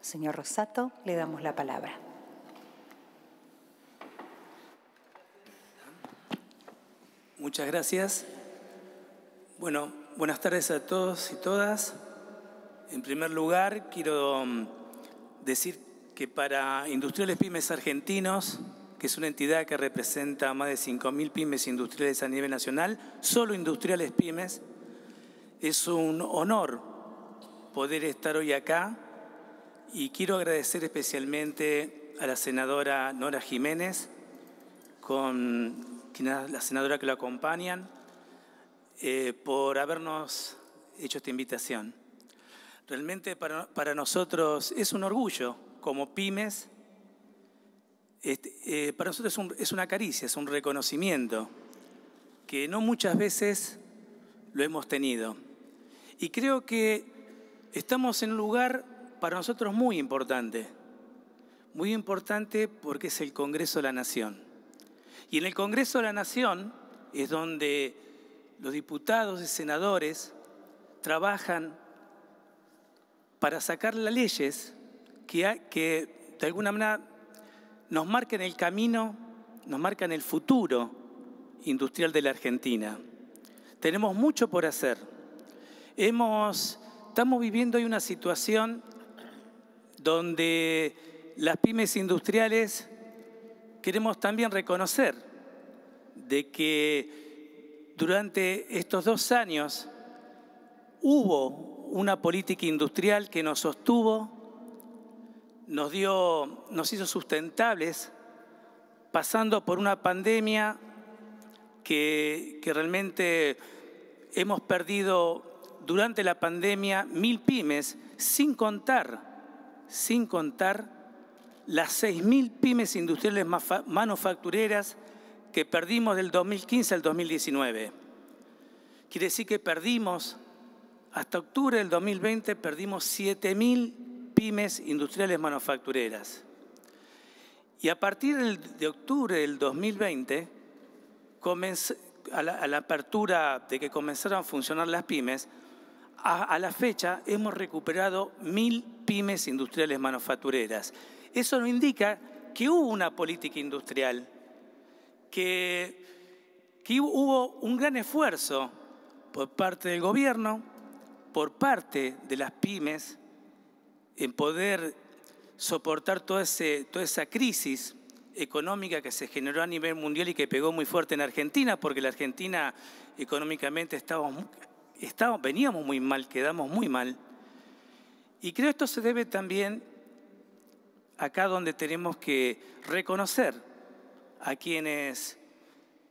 Señor Rosato, le damos la palabra. Muchas gracias. Bueno, buenas tardes a todos y todas. En primer lugar, quiero mm, decir que para Industriales Pymes Argentinos, que es una entidad que representa a más de 5.000 pymes industriales a nivel nacional, solo industriales pymes, es un honor poder estar hoy acá y quiero agradecer especialmente a la senadora Nora Jiménez, con la senadora que lo acompañan, eh, por habernos hecho esta invitación. Realmente para, nosotros es un orgullo, como pymes, este, eh, para nosotros es una caricia, es un reconocimiento que no muchas veces lo hemos tenido. Y creo que estamos en un lugar para nosotros muy importante. Muy importante porque es el Congreso de la Nación. Y en el Congreso de la Nación es donde los diputados y senadores trabajan para sacar las leyes que, de alguna manera nos marcan el camino, nos marcan el futuro industrial de la Argentina. Tenemos mucho por hacer. Hemos, estamos viviendo hoy una situación donde las pymes industriales queremos también reconocer de que durante estos dos años hubo una política industrial que nos sostuvo, nos, dio, nos hizo sustentables, pasando por una pandemia que, que realmente hemos perdido durante la pandemia mil pymes, sin contar sin contar las 6.000 pymes industriales manufactureras que perdimos del 2015 al 2019. Quiere decir que perdimos, hasta octubre del 2020, perdimos 7.000 pymes industriales manufactureras. Y a partir de octubre del 2020, a la apertura de que comenzaron a funcionar las pymes, a, la fecha hemos recuperado mil pymes industriales manufactureras. Eso nos indica que hubo una política industrial, que, hubo un gran esfuerzo por parte del gobierno, por parte de las pymes, en poder soportar toda, toda esa crisis económica que se generó a nivel mundial y que pegó muy fuerte en Argentina, porque la Argentina económicamente estaba veníamos muy mal, quedamos muy mal. Y creo esto se debe también acá donde tenemos que reconocer a quienes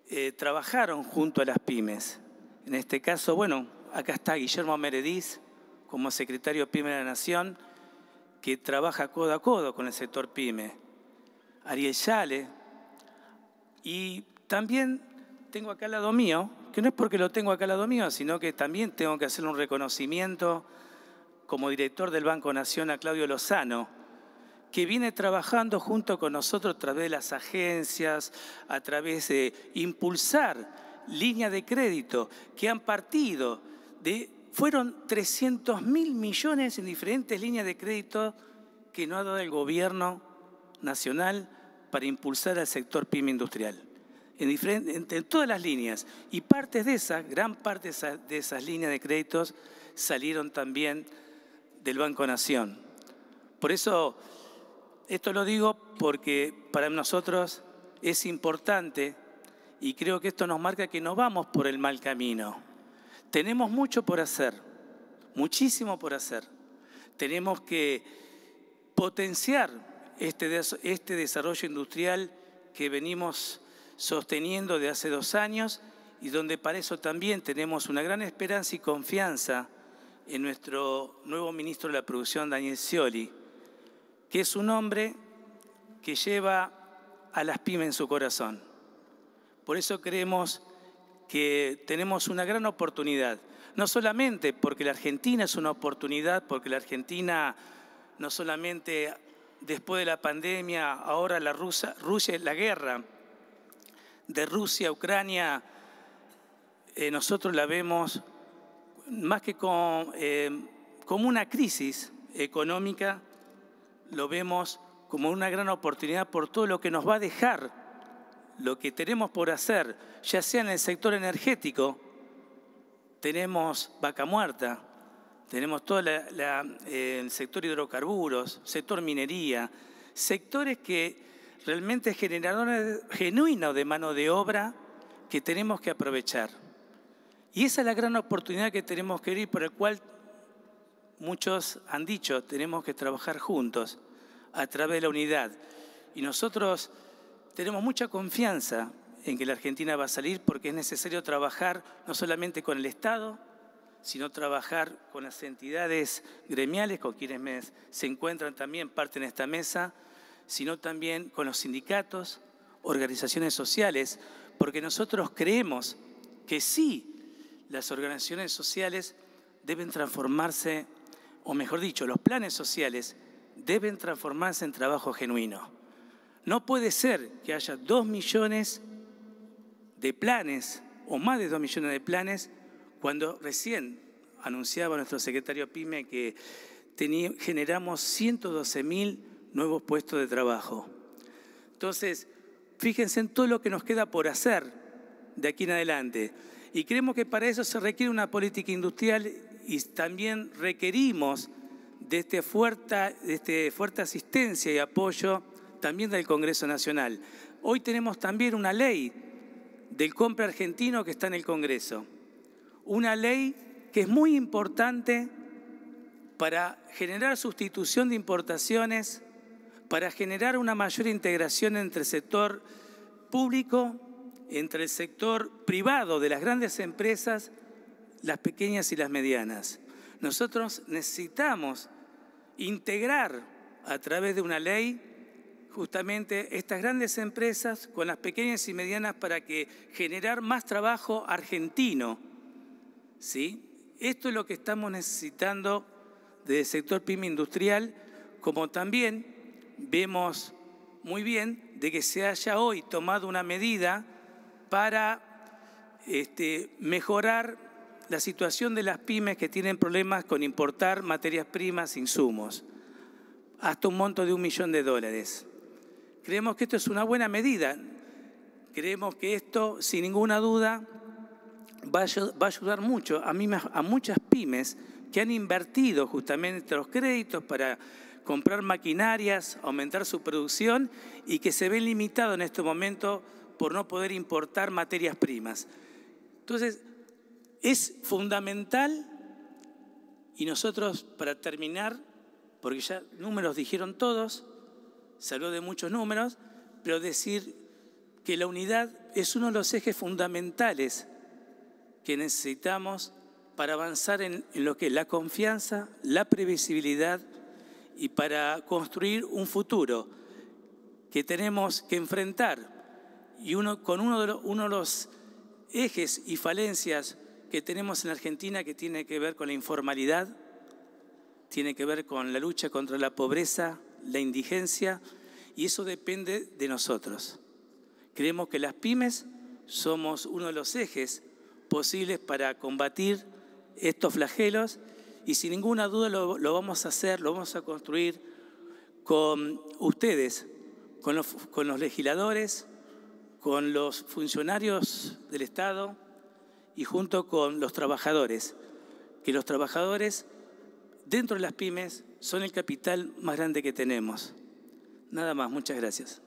eh, trabajaron junto a las pymes. En este caso, bueno, acá está Guillermo Merediz como secretario PYME de la Nación, que trabaja codo a codo con el sector PYME. Ariel Yale. Y también tengo acá al lado mío que no es porque lo tengo acá al lado mío, sino que también tengo que hacer un reconocimiento como director del Banco Nacional a Claudio Lozano, que viene trabajando junto con nosotros a través de las agencias, a través de impulsar líneas de crédito que han partido de, fueron 300 mil millones en diferentes líneas de crédito que no ha dado el gobierno nacional para impulsar al sector PYME industrial en, todas las líneas. Y partes de esas, gran parte de, esas líneas de créditos salieron también del Banco Nación. Por eso, esto lo digo porque para nosotros es importante y creo que esto nos marca que no vamos por el mal camino. Tenemos mucho por hacer, muchísimo por hacer. Tenemos que potenciar este, este desarrollo industrial que venimos sosteniendo de hace dos años y donde para eso también tenemos una gran esperanza y confianza en nuestro nuevo ministro de la Producción, Daniel Scioli, que es un hombre que lleva a las pymes en su corazón. Por eso creemos que tenemos una gran oportunidad, no solamente porque la Argentina es una oportunidad, porque la Argentina no solamente después de la pandemia, ahora la, rusa, la guerra, de Rusia, Ucrania, eh, nosotros la vemos más que eh, como una crisis económica, lo vemos como una gran oportunidad por todo lo que nos va a dejar, lo que tenemos por hacer, ya sea en el sector energético, tenemos vaca muerta, tenemos todo eh, el sector hidrocarburos, sector minería, sectores que realmente es generador genuino de mano de obra que tenemos que aprovechar. Y esa es la gran oportunidad que tenemos que ir, por el cual muchos han dicho, tenemos que trabajar juntos a través de la unidad. Y nosotros tenemos mucha confianza en que la Argentina va a salir porque es necesario trabajar no solamente con el Estado, sino trabajar con las entidades gremiales, con quienes se encuentran también parte en esta mesa, sino también con los sindicatos, organizaciones sociales, porque nosotros creemos que sí, las organizaciones sociales deben transformarse, o mejor dicho, los planes sociales deben transformarse en trabajo genuino. No puede ser que haya dos millones de planes, o más de dos millones de planes, cuando recién anunciaba nuestro secretario Pyme que generamos 112 mil nuevos puestos de trabajo. Entonces, fíjense en todo lo que nos queda por hacer de aquí en adelante. Y creemos que para eso se requiere una política industrial y también requerimos de, este fuerte, de este fuerte asistencia y apoyo también del Congreso Nacional. Hoy tenemos también una ley del compra argentino que está en el Congreso. Una ley que es muy importante para generar sustitución de importaciones para generar una mayor integración entre el sector público, entre el sector privado de las grandes empresas, las pequeñas y las medianas. Nosotros necesitamos integrar a través de una ley justamente estas grandes empresas con las pequeñas y medianas para que generar más trabajo argentino. ¿Sí? Esto es lo que estamos necesitando del sector PYME industrial, como también vemos muy bien de que se haya hoy tomado una medida para este, mejorar la situación de las pymes que tienen problemas con importar materias primas, insumos, hasta un monto de un millón de dólares. Creemos que esto es una buena medida. Creemos que esto, sin ninguna duda, va a, ayudar mucho a, a muchas pymes que han invertido justamente los créditos para comprar maquinarias, aumentar su producción y que se ve limitado en este momento por no poder importar materias primas. Entonces, es fundamental y nosotros, para terminar, porque ya números dijeron todos, salió de muchos números, pero decir que la unidad es uno de los ejes fundamentales que necesitamos para avanzar en, en lo que es la confianza, la previsibilidad, y para construir un futuro que tenemos que enfrentar. Y uno, con uno de los ejes y falencias que tenemos en Argentina que tiene que ver con la informalidad, tiene que ver con la lucha contra la pobreza, la indigencia, y eso depende de nosotros. Creemos que las pymes somos uno de los ejes posibles para combatir estos flagelos y sin ninguna duda lo, vamos a hacer, lo vamos a construir con ustedes, con los legisladores, con los funcionarios del Estado y junto con los trabajadores, que los trabajadores dentro de las pymes son el capital más grande que tenemos. Nada más, muchas gracias.